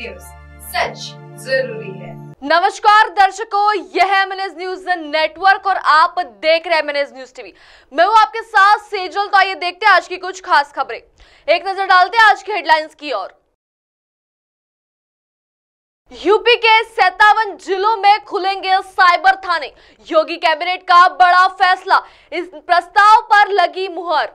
news सच जरूरी है नमस्कार दर्शकों यह है एमएनएस न्यूज नेटवर्क और आप देख रहे हैं एमएनएस न्यूज टीवी मैं हूं आपके साथ सेजल तो आइए देखते हैं आज की कुछ खास खबरें एक नजर डालते हैं आज की हेडलाइंस की ओर यूपी के सैतावन जिलों में खुलेंगे साइबर थाने योगी कैबिनेट का बड़ा फैसला इस प्रस्ताव पर लगी मुहर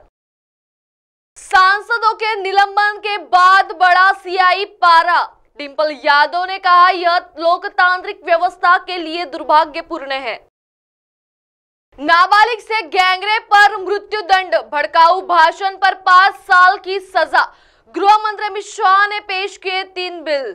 सांसदों के निलंबन के बाद बड़ा सीआई पारा डिंपल यादव ने कहा यह लोकतांत्रिक व्यवस्था के लिए दुर्भाग्यपूर्ण है नाबालिग से गैंगरेप पर मृत्यु दंड भड़काऊ भाषण पर पांच साल की सजा गृह मंत्री अमित शाह ने पेश किए तीन बिल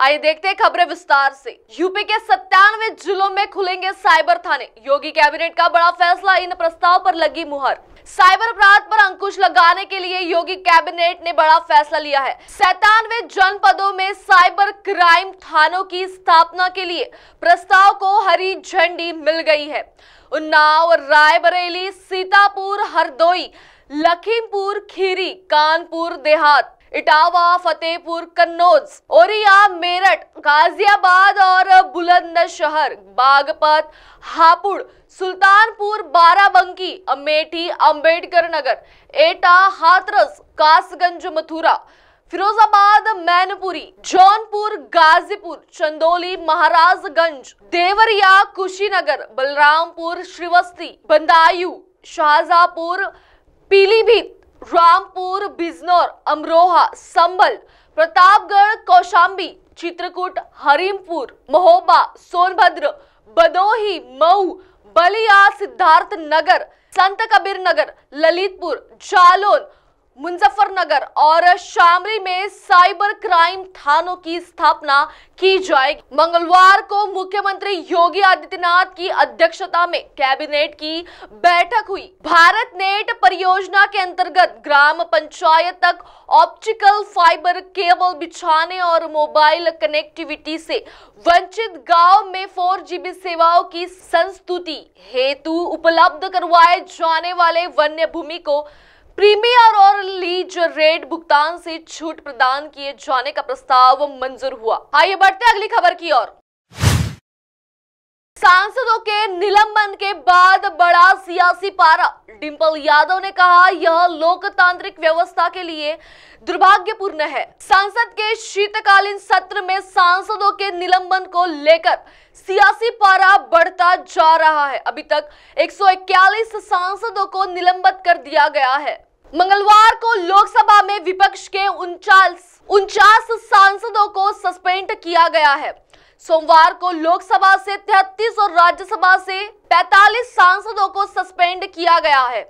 आइए देखते हैं खबरें विस्तार से यूपी के सत्तानवे जिलों में खुलेंगे साइबर थाने योगी कैबिनेट का बड़ा फैसला इन प्रस्ताव पर लगी मुहर साइबर अपराध पर अंकुश लगाने के लिए योगी कैबिनेट ने बड़ा फैसला लिया है सैतानवे जनपदों में साइबर क्राइम थानों की स्थापना के लिए प्रस्ताव को हरी झंडी मिल गई है उन्नाव रायबरेली सीतापुर हरदोई लखीमपुर खीरी कानपुर देहात इटावा फतेहपुर कन्नौज ओरिया मेरठ गाजियाबाद और बुलंदशहर बागपत हापुड़ सुल्तानपुर बाराबंकी अमेठी अंबेडकर नगर एटा हाथरस कासगंज मथुरा फिरोजाबाद मैनपुरी जौनपुर गाजीपुर चंदौली महाराजगंज देवरिया कुशीनगर बलरामपुर श्रीवस्ती बंदायू शाहजापुर पीलीभीत रामपुर बिजनौर अमरोहा संबल प्रतापगढ़ कौशाम्बी चित्रकूट हरिमपुर महोबा सोनभद्र बदोही मऊ बलिया सिद्धार्थ नगर संत कबीर नगर ललितपुर जालोन मुजफ्फरनगर और शामली में साइबर क्राइम थानों की स्थापना की जाएगी मंगलवार को मुख्यमंत्री योगी आदित्यनाथ की अध्यक्षता में कैबिनेट की बैठक हुई भारत नेट परियोजना के अंतर्गत ग्राम पंचायत तक ऑप्टिकल फाइबर केबल बिछाने और मोबाइल कनेक्टिविटी से वंचित गांव में फोर जीबी सेवाओं की संस्तुति हेतु उपलब्ध करवाए जाने वाले वन्य भूमि को प्रीमियर और लीज रेट भुगतान से छूट प्रदान किए जाने का प्रस्ताव मंजूर हुआ आइए बढ़ते अगली खबर की ओर सांसदों के निलंबन के बाद बड़ा सियासी पारा डिंपल यादव ने कहा यह लोकतांत्रिक व्यवस्था के लिए दुर्भाग्यपूर्ण है संसद के शीतकालीन सत्र में सांसदों के निलंबन को लेकर सियासी पारा बढ़ता जा रहा है अभी तक 141 सांसदों को निलंबित कर दिया गया है मंगलवार को लोकसभा में विपक्ष के उनचास उनचास सांसदों को सस्पेंड किया गया है सोमवार को लोकसभा से तिहत्तीस और राज्यसभा से 45 सांसदों को सस्पेंड किया गया है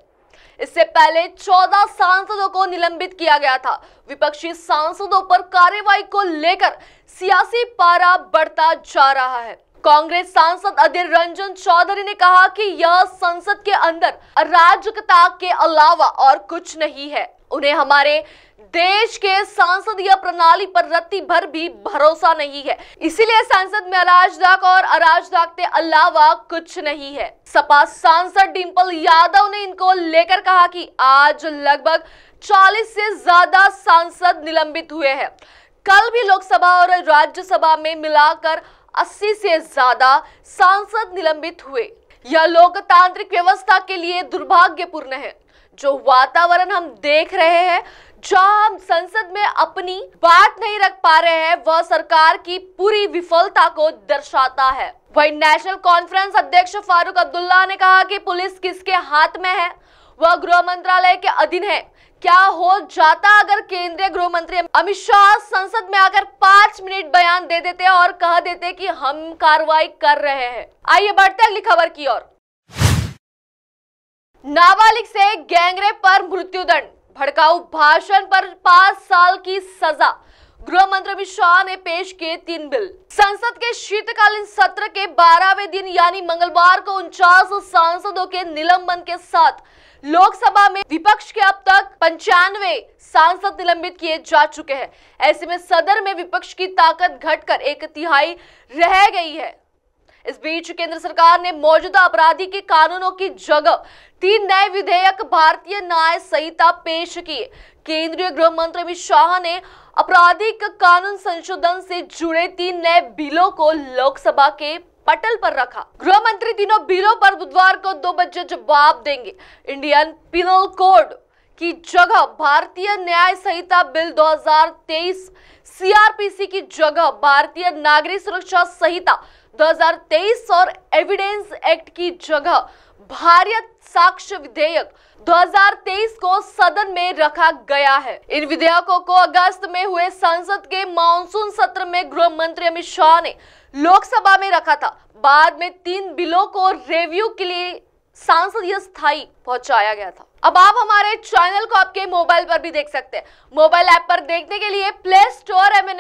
इससे पहले 14 सांसदों को निलंबित किया गया था विपक्षी सांसदों पर कार्रवाई को लेकर सियासी पारा बढ़ता जा रहा है कांग्रेस सांसद अधीर रंजन चौधरी ने कहा कि यह संसद के अंदर अराजकता के अलावा और कुछ नहीं है उन्हें हमारे देश के सांसदीय प्रणाली पर रत्ती भर भी भरोसा नहीं है इसीलिए सांसद में अराजदाक और अराजदाक के अलावा कुछ नहीं है सपा सांसद डिम्पल यादव ने इनको लेकर कहा कि आज लगभग 40 से ज्यादा सांसद निलंबित हुए हैं कल भी लोकसभा और राज्यसभा में मिलाकर 80 से ज्यादा सांसद निलंबित हुए यह लोकतांत्रिक व्यवस्था के लिए दुर्भाग्यपूर्ण है जो वातावरण हम देख रहे हैं जो हम संसद में अपनी बात नहीं रख पा रहे हैं वह सरकार की पूरी विफलता को दर्शाता है वही नेशनल कॉन्फ्रेंस अध्यक्ष फारूक अब्दुल्ला ने कहा कि पुलिस किसके हाथ में है वह गृह मंत्रालय के अधीन है क्या हो जाता अगर केंद्रीय गृह मंत्री अमित शाह संसद में आकर पांच मिनट बयान दे देते और कह देते कि हम कार्रवाई कर रहे हैं आइए बढ़ते अगली खबर की ओर नाबालिग से गैंगरेप पर मृत्युदंड भड़काऊ भाषण पर पांच साल की सजा गृह मंत्री अमित शाह ने पेश किए तीन बिल संसद के शीतकालीन सत्र के बारहवें दिन यानी मंगलवार को उनचास सांसदों के निलंबन के साथ लोकसभा में विपक्ष के अब तक पंचानवे सांसद निलंबित किए जा चुके हैं ऐसे में सदन में विपक्ष की ताकत घटकर एक तिहाई रह गई है इस बीच केंद्र सरकार ने मौजूदा अपराधी के कानूनों की जगह तीन नए विधेयक भारतीय न्याय संहिता पेश किए केंद्रीय गृह मंत्री अमित शाह ने आपराधिक कानून संशोधन से जुड़े तीन नए बिलों को लोकसभा के पटल पर रखा गृह मंत्री तीनों बिलों पर बुधवार को दो बजे जवाब देंगे इंडियन पिनल कोड की जगह भारतीय न्याय संहिता बिल 2023 सीआरपीसी की जगह भारतीय नागरिक सुरक्षा संहिता 2023 और एविडेंस एक्ट की जगह भारत साक्ष्य विधेयक 2023 को सदन में रखा गया है इन विधेयकों को अगस्त में हुए संसद के मानसून सत्र में गृह मंत्री अमित शाह ने लोकसभा में रखा था बाद में तीन बिलों को रिव्यू के लिए सांसदीय स्थाई पहुंचाया गया था अब आप हमारे चैनल को आपके मोबाइल पर भी देख सकते हैं मोबाइल ऐप पर देखने के लिए प्ले स्टोर एम एन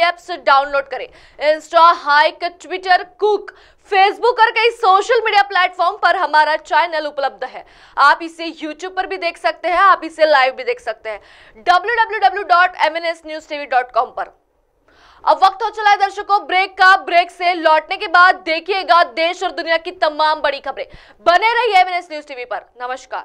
भी एप्स डाउनलोड करें इंस्टा हाइक ट्विटर कुक फेसबुक और कई सोशल मीडिया प्लेटफॉर्म पर हमारा चैनल उपलब्ध है आप इसे यूट्यूब पर भी देख सकते हैं आप इसे लाइव भी देख सकते हैं डब्ल्यू पर अब वक्त हो चला है दर्शकों ब्रेक का ब्रेक से लौटने के बाद देखिएगा देश और दुनिया की तमाम बड़ी खबरें बने रहिए एमएनएस न्यूज टीवी पर नमस्कार